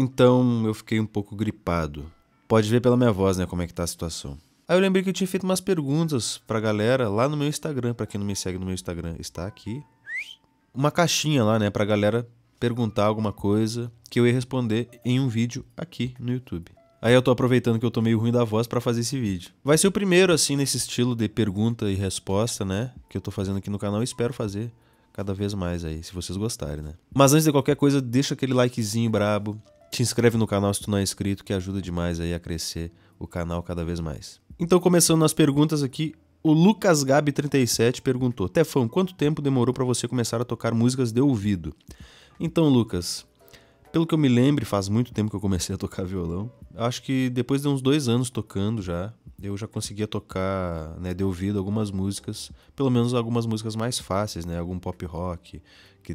Então eu fiquei um pouco gripado. Pode ver pela minha voz, né, como é que tá a situação. Aí eu lembrei que eu tinha feito umas perguntas pra galera lá no meu Instagram, pra quem não me segue no meu Instagram, está aqui. Uma caixinha lá, né, pra galera perguntar alguma coisa que eu ia responder em um vídeo aqui no YouTube. Aí eu tô aproveitando que eu tô meio ruim da voz para fazer esse vídeo. Vai ser o primeiro, assim, nesse estilo de pergunta e resposta, né? Que eu tô fazendo aqui no canal e espero fazer cada vez mais aí, se vocês gostarem, né? Mas antes de qualquer coisa, deixa aquele likezinho brabo, te inscreve no canal se tu não é inscrito, que ajuda demais aí a crescer o canal cada vez mais. Então, começando nas perguntas aqui, o Lucas Gabi 37 perguntou: "Tefão, quanto tempo demorou para você começar a tocar músicas de ouvido?" Então, Lucas, pelo que eu me lembro, faz muito tempo que eu comecei a tocar violão. Acho que depois de uns dois anos tocando já, eu já conseguia tocar né, de ouvido algumas músicas, pelo menos algumas músicas mais fáceis, né? Algum pop rock,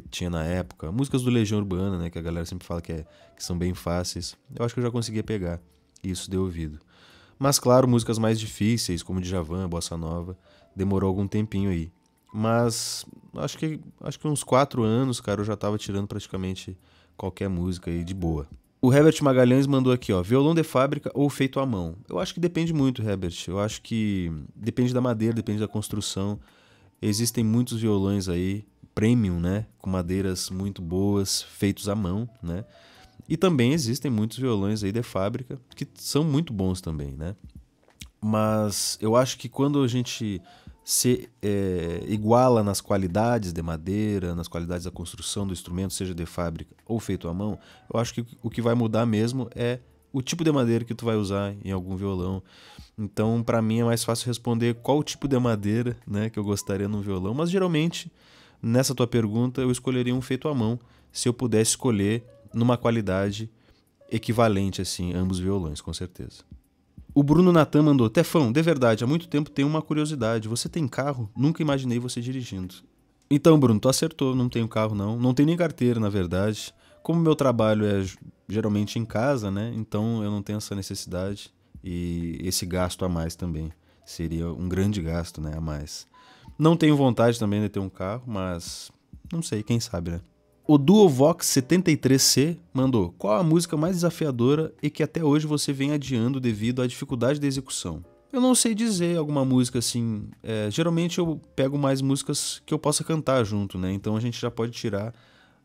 que tinha na época, músicas do Legião Urbana, né, que a galera sempre fala que, é, que são bem fáceis, eu acho que eu já conseguia pegar, e isso deu ouvido. Mas claro, músicas mais difíceis, como Djavan, Bossa Nova, demorou algum tempinho aí. Mas acho que, acho que uns quatro anos, cara, eu já tava tirando praticamente qualquer música aí de boa. O Herbert Magalhães mandou aqui, ó, violão de fábrica ou feito à mão? Eu acho que depende muito, Herbert. Eu acho que depende da madeira, depende da construção. Existem muitos violões aí premium, né? Com madeiras muito boas, feitos à mão, né? E também existem muitos violões aí de fábrica que são muito bons também, né? Mas eu acho que quando a gente se é, iguala nas qualidades de madeira, nas qualidades da construção do instrumento, seja de fábrica ou feito à mão, eu acho que o que vai mudar mesmo é o tipo de madeira que tu vai usar em algum violão. Então, para mim é mais fácil responder qual tipo de madeira, né, que eu gostaria num violão, mas geralmente nessa tua pergunta, eu escolheria um feito à mão, se eu pudesse escolher numa qualidade equivalente, assim, ambos violões, com certeza. O Bruno Natan mandou: Tefão, de verdade, há muito tempo tenho uma curiosidade. Você tem carro? Nunca imaginei você dirigindo. Então, Bruno, tu acertou, não tenho carro não. Não tenho nem carteira, na verdade. Como meu trabalho é geralmente em casa, né? Então eu não tenho essa necessidade e esse gasto a mais também seria um grande gasto, né, a mais. Não tenho vontade também de ter um carro, mas não sei, quem sabe, né? O duo Vox 73C mandou: Qual a música mais desafiadora e que até hoje você vem adiando devido à dificuldade da execução? Eu não sei dizer alguma música assim. É, geralmente eu pego mais músicas que eu possa cantar junto, né? Então a gente já pode tirar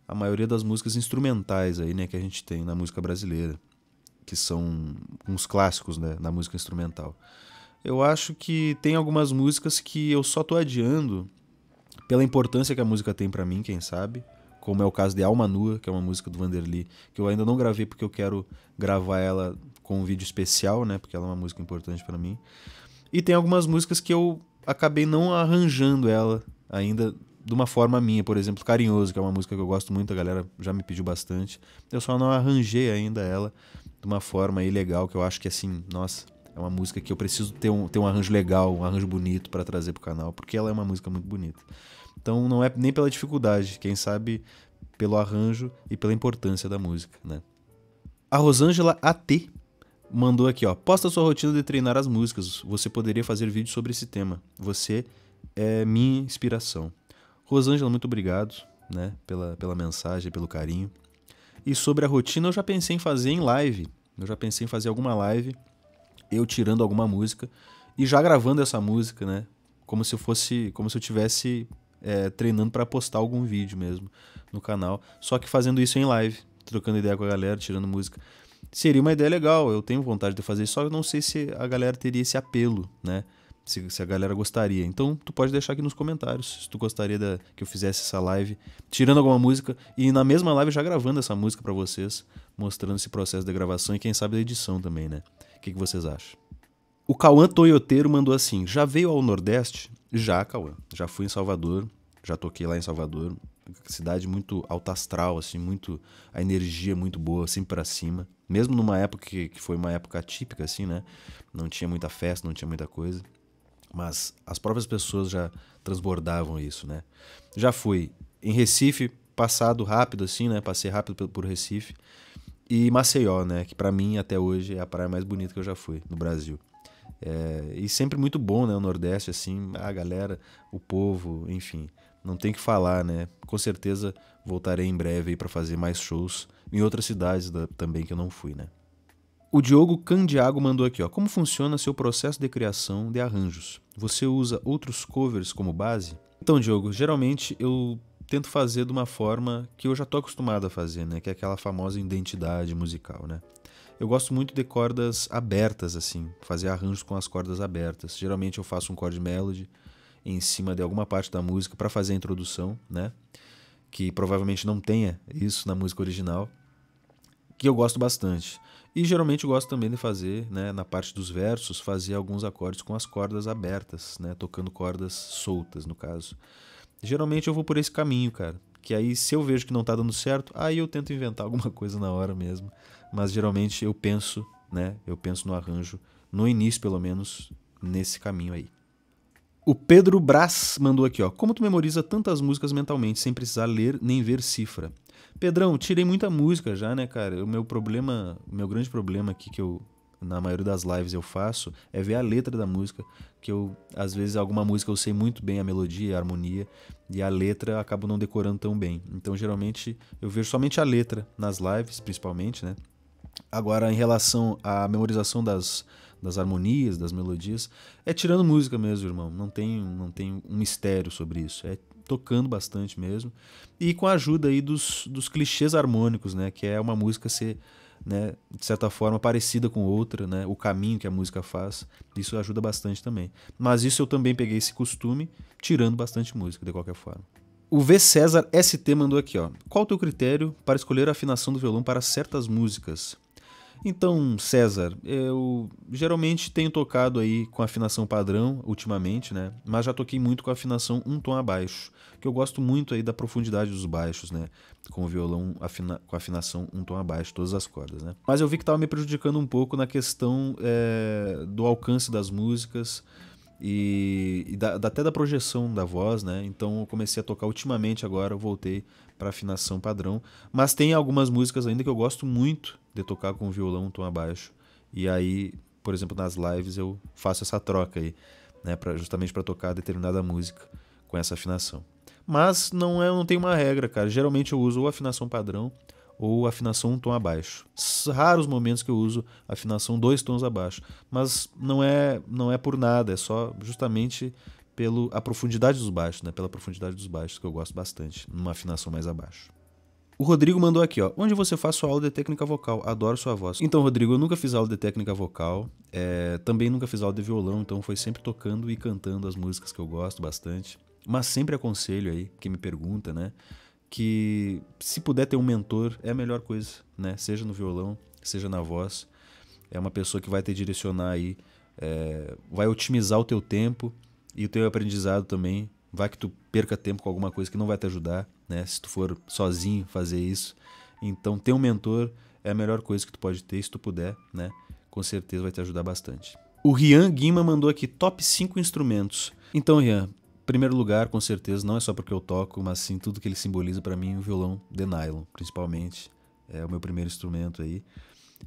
a maioria das músicas instrumentais aí, né, que a gente tem na música brasileira, que são uns clássicos, né, da música instrumental eu acho que tem algumas músicas que eu só tô adiando pela importância que a música tem para mim, quem sabe. Como é o caso de Alma Nua, que é uma música do Vanderly, que eu ainda não gravei porque eu quero gravar ela com um vídeo especial, né? Porque ela é uma música importante para mim. E tem algumas músicas que eu acabei não arranjando ela ainda de uma forma minha, por exemplo, Carinhoso, que é uma música que eu gosto muito, a galera já me pediu bastante. Eu só não arranjei ainda ela de uma forma aí legal que eu acho que assim, nossa, é uma música que eu preciso ter um, ter um arranjo legal, um arranjo bonito para trazer pro canal, porque ela é uma música muito bonita. Então não é nem pela dificuldade, quem sabe pelo arranjo e pela importância da música, né? A Rosângela AT mandou aqui, ó. Posta sua rotina de treinar as músicas. Você poderia fazer vídeo sobre esse tema. Você é minha inspiração. Rosângela, muito obrigado, né, pela, pela mensagem, pelo carinho. E sobre a rotina, eu já pensei em fazer em live. Eu já pensei em fazer alguma live eu tirando alguma música e já gravando essa música, né? Como se eu fosse, como se eu tivesse é, treinando para postar algum vídeo mesmo no canal, só que fazendo isso em live, trocando ideia com a galera, tirando música. Seria uma ideia legal, eu tenho vontade de fazer isso, só eu não sei se a galera teria esse apelo, né? Se, se, a galera gostaria. Então, tu pode deixar aqui nos comentários se tu gostaria da, que eu fizesse essa live, tirando alguma música e na mesma live já gravando essa música para vocês, mostrando esse processo da gravação e quem sabe da edição também, né? O que, que vocês acham? O Cauã Toyoteiro mandou assim: já veio ao Nordeste? Já, Cauã. Já fui em Salvador, já toquei lá em Salvador. Cidade muito alta astral, assim, muito. A energia muito boa, sempre assim, para cima. Mesmo numa época que, que foi uma época atípica, assim, né? Não tinha muita festa, não tinha muita coisa. Mas as próprias pessoas já transbordavam isso, né? Já fui em Recife, passado rápido, assim, né? Passei rápido por Recife e Maceió, né? Que para mim até hoje é a praia mais bonita que eu já fui no Brasil. É, e sempre muito bom, né? O Nordeste, assim, a galera, o povo, enfim, não tem que falar, né? Com certeza voltarei em breve para fazer mais shows em outras cidades da, também que eu não fui, né? O Diogo Candiago mandou aqui, ó. Como funciona seu processo de criação de arranjos? Você usa outros covers como base? Então, Diogo, geralmente eu tento fazer de uma forma que eu já tô acostumado a fazer, né? Que é aquela famosa identidade musical, né? Eu gosto muito de cordas abertas, assim, fazer arranjos com as cordas abertas. Geralmente eu faço um chord melody em cima de alguma parte da música para fazer a introdução, né? Que provavelmente não tenha isso na música original, que eu gosto bastante. E geralmente eu gosto também de fazer, né, na parte dos versos, fazer alguns acordes com as cordas abertas, né, tocando cordas soltas, no caso. Geralmente eu vou por esse caminho, cara. Que aí, se eu vejo que não tá dando certo, aí eu tento inventar alguma coisa na hora mesmo. Mas geralmente eu penso, né? Eu penso no arranjo, no início pelo menos, nesse caminho aí. O Pedro Brás mandou aqui, ó. Como tu memoriza tantas músicas mentalmente sem precisar ler nem ver cifra? Pedrão, tirei muita música já, né, cara? O meu problema, o meu grande problema aqui que eu na maioria das lives eu faço é ver a letra da música, que eu às vezes alguma música eu sei muito bem a melodia, a harmonia e a letra acabo não decorando tão bem. Então geralmente eu vejo somente a letra nas lives, principalmente, né? Agora em relação à memorização das das harmonias, das melodias, é tirando música mesmo, irmão. Não tem, não tem um mistério sobre isso. É tocando bastante mesmo. E com a ajuda aí dos, dos clichês harmônicos, né? Que é uma música ser né, de certa forma parecida com outra, né, o caminho que a música faz. Isso ajuda bastante também. Mas isso eu também peguei esse costume, tirando bastante música, de qualquer forma. O V. César ST mandou aqui, ó. Qual o teu critério para escolher a afinação do violão para certas músicas? Então, César, eu geralmente tenho tocado aí com afinação padrão ultimamente, né? Mas já toquei muito com afinação um tom abaixo, que eu gosto muito aí da profundidade dos baixos, né? Com o violão afina... com afinação um tom abaixo, todas as cordas, né? Mas eu vi que estava me prejudicando um pouco na questão é, do alcance das músicas e, e da, até da projeção da voz, né? Então eu comecei a tocar ultimamente agora, voltei para afinação padrão, mas tem algumas músicas ainda que eu gosto muito de tocar com violão um tom abaixo. E aí, por exemplo, nas lives eu faço essa troca aí, né, Para justamente para tocar determinada música com essa afinação. Mas não é, não tem uma regra, cara. Geralmente eu uso ou afinação padrão ou afinação um tom abaixo. Raros momentos que eu uso afinação dois tons abaixo, mas não é não é por nada, é só justamente pelo a profundidade dos baixos, né? Pela profundidade dos baixos que eu gosto bastante, numa afinação mais abaixo. O Rodrigo mandou aqui, ó. Onde você faz sua aula de técnica vocal? Adoro sua voz. Então, Rodrigo, eu nunca fiz aula de técnica vocal. É, também nunca fiz aula de violão, então foi sempre tocando e cantando as músicas que eu gosto bastante. Mas sempre aconselho aí, quem me pergunta, né? que se puder ter um mentor é a melhor coisa, né? Seja no violão, seja na voz, é uma pessoa que vai te direcionar aí, é, vai otimizar o teu tempo e o teu aprendizado também. Vai que tu perca tempo com alguma coisa que não vai te ajudar, né? Se tu for sozinho fazer isso, então ter um mentor é a melhor coisa que tu pode ter, se tu puder, né? Com certeza vai te ajudar bastante. O Rian Guima mandou aqui top 5 instrumentos. Então, Rian, primeiro lugar, com certeza, não é só porque eu toco, mas sim tudo que ele simboliza para mim, o violão de nylon, principalmente. É o meu primeiro instrumento aí.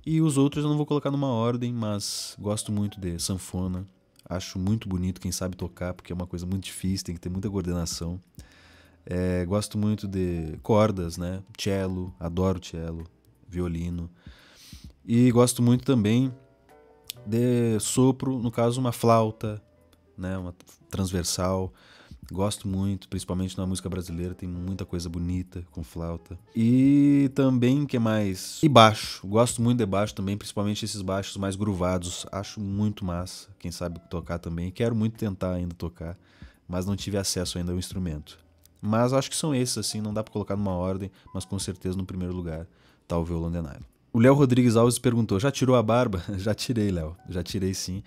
E os outros eu não vou colocar numa ordem, mas gosto muito de sanfona. Acho muito bonito quem sabe tocar, porque é uma coisa muito difícil, tem que ter muita coordenação. É, gosto muito de cordas, né? Cello, adoro cello, violino. E gosto muito também de sopro, no caso uma flauta, né? Uma transversal. Gosto muito, principalmente na música brasileira, tem muita coisa bonita com flauta. E também, que mais? E baixo. Gosto muito de baixo também, principalmente esses baixos mais gruvados. Acho muito massa. Quem sabe tocar também. Quero muito tentar ainda tocar, mas não tive acesso ainda ao instrumento. Mas acho que são esses, assim, não dá para colocar numa ordem, mas com certeza no primeiro lugar tá o violão de nylon. O Léo Rodrigues Alves perguntou: já tirou a barba? já tirei, Léo. Já tirei sim.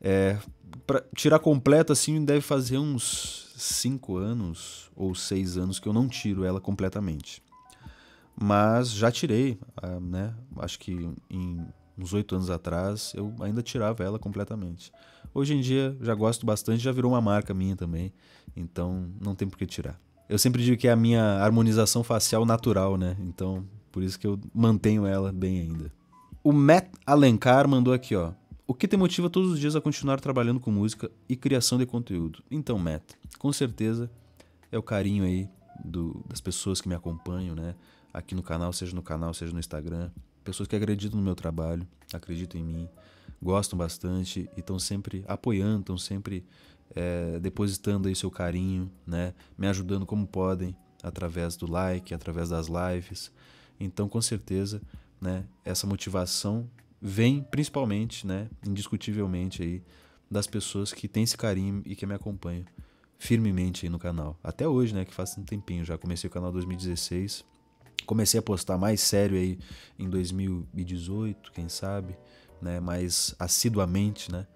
É, para tirar completo assim deve fazer uns 5 anos ou 6 anos que eu não tiro ela completamente. Mas já tirei, ah, né? Acho que em uns 8 anos atrás eu ainda tirava ela completamente. Hoje em dia já gosto bastante, já virou uma marca minha também, então não tem por que tirar. Eu sempre digo que é a minha harmonização facial natural, né? Então, por isso que eu mantenho ela bem ainda. O Matt Alencar mandou aqui, ó. O que te motiva todos os dias a continuar trabalhando com música e criação de conteúdo? Então, Matt, com certeza é o carinho aí do, das pessoas que me acompanham, né? Aqui no canal, seja no canal, seja no Instagram. Pessoas que acreditam no meu trabalho, acreditam em mim, gostam bastante e estão sempre apoiando, estão sempre é, depositando aí seu carinho, né? Me ajudando como podem, através do like, através das lives. Então, com certeza, né? Essa motivação vem principalmente, né, indiscutivelmente aí, das pessoas que têm esse carinho e que me acompanham firmemente aí no canal. Até hoje, né, que faz um tempinho já. Comecei o canal 2016, comecei a postar mais sério aí em 2018, quem sabe, né, mais assiduamente, né.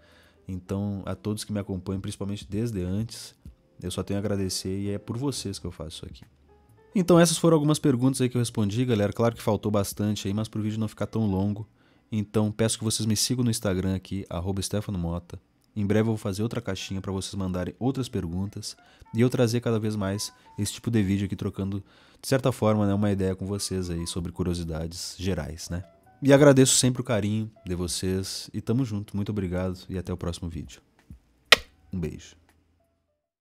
Então, a todos que me acompanham, principalmente desde antes, eu só tenho a agradecer e é por vocês que eu faço isso aqui. Então essas foram algumas perguntas aí que eu respondi, galera. Claro que faltou bastante aí, mas pro vídeo não ficar tão longo, então peço que vocês me sigam no Instagram aqui, @stefano_mota. Em breve eu vou fazer outra caixinha para vocês mandarem outras perguntas e eu trazer cada vez mais esse tipo de vídeo aqui trocando, de certa forma, né, uma ideia com vocês aí sobre curiosidades gerais, né? E agradeço sempre o carinho de vocês e tamo junto. Muito obrigado e até o próximo vídeo. Um beijo.